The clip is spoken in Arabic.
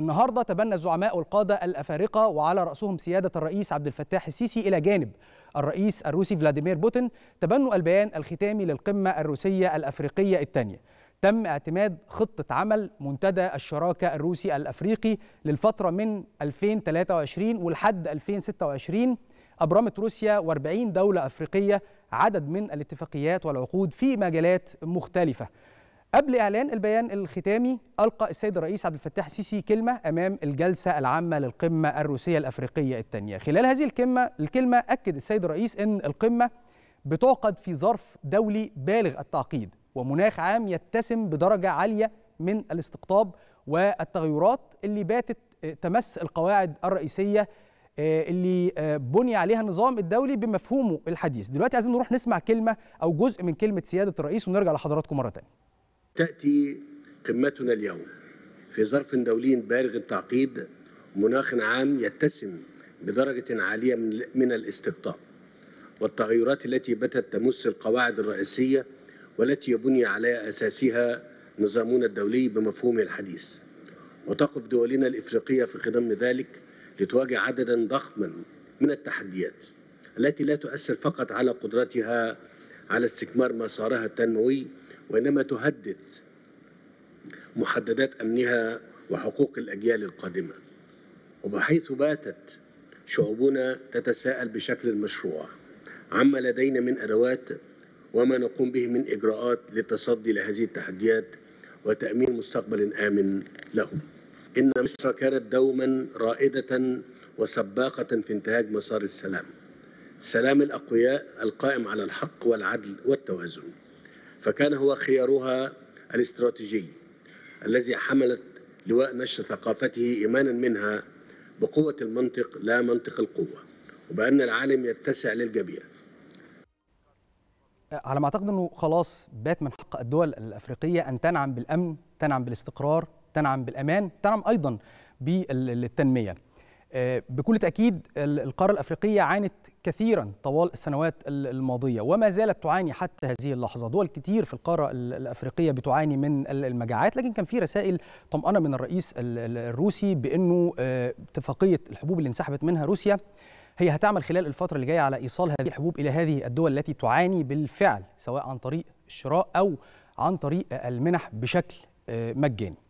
النهارده تبنى الزعماء والقاده الافارقه وعلى راسهم سياده الرئيس عبد الفتاح السيسي الى جانب الرئيس الروسي فلاديمير بوتين تبنوا البيان الختامي للقمه الروسيه الافريقيه الثانيه. تم اعتماد خطة عمل منتدى الشراكة الروسي الأفريقي للفترة من 2023 ولحد 2026 أبرمت روسيا و40 دولة أفريقية عدد من الاتفاقيات والعقود في مجالات مختلفة قبل إعلان البيان الختامي ألقى السيد الرئيس عبد الفتاح السيسي كلمة أمام الجلسة العامة للقمة الروسية الأفريقية الثانية خلال هذه الكلمة, الكلمة أكد السيد الرئيس أن القمة بتعقد في ظرف دولي بالغ التعقيد ومناخ عام يتسم بدرجة عالية من الاستقطاب والتغيرات اللي باتت آه، تمس القواعد الرئيسية آه، اللي آه، بني عليها النظام الدولي بمفهومه الحديث دلوقتي عايزين نروح نسمع كلمة أو جزء من كلمة سيادة الرئيس ونرجع لحضراتكم مرة ثانيه تأتي قمتنا اليوم في ظرف دولي بالغ التعقيد مناخ عام يتسم بدرجة عالية من الاستقطاب والتغيرات التي باتت تمس القواعد الرئيسية والتي يبني على أساسها نظامنا الدولي بمفهومه الحديث وتقف دولنا الإفريقية في خضم ذلك لتواجه عددا ضخما من التحديات التي لا تؤثر فقط على قدرتها على استكمال مسارها التنموي وإنما تهدد محددات أمنها وحقوق الأجيال القادمة وبحيث باتت شعوبنا تتساءل بشكل مشروع عما لدينا من أدوات وما نقوم به من إجراءات للتصدي لهذه التحديات وتأمين مستقبل آمن لهم إن مصر كانت دوما رائدة وسباقة في انتهاج مسار السلام سلام الأقوياء القائم على الحق والعدل والتوازن فكان هو خيارها الاستراتيجي الذي حملت لواء نشر ثقافته إيمانا منها بقوة المنطق لا منطق القوة وبأن العالم يتسع للجميع أه، على ما أعتقد أنه خلاص بات من حق الدول الأفريقية أن تنعم بالأمن تنعم بالاستقرار تنعم بالأمان تنعم أيضا بالتنمية آه، بكل تأكيد القارة الأفريقية عانت كثيرا طوال السنوات الماضية وما زالت تعاني حتى هذه اللحظة دول كتير في القارة الأفريقية بتعاني من المجاعات لكن كان في رسائل طمأنة من الرئيس الروسي بأنه آه، اتفاقية الحبوب اللي انسحبت منها روسيا هي هتعمل خلال الفترة اللي جاية على إيصال هذه الحبوب إلى هذه الدول التي تعاني بالفعل سواء عن طريق الشراء أو عن طريق المنح بشكل آه، مجاني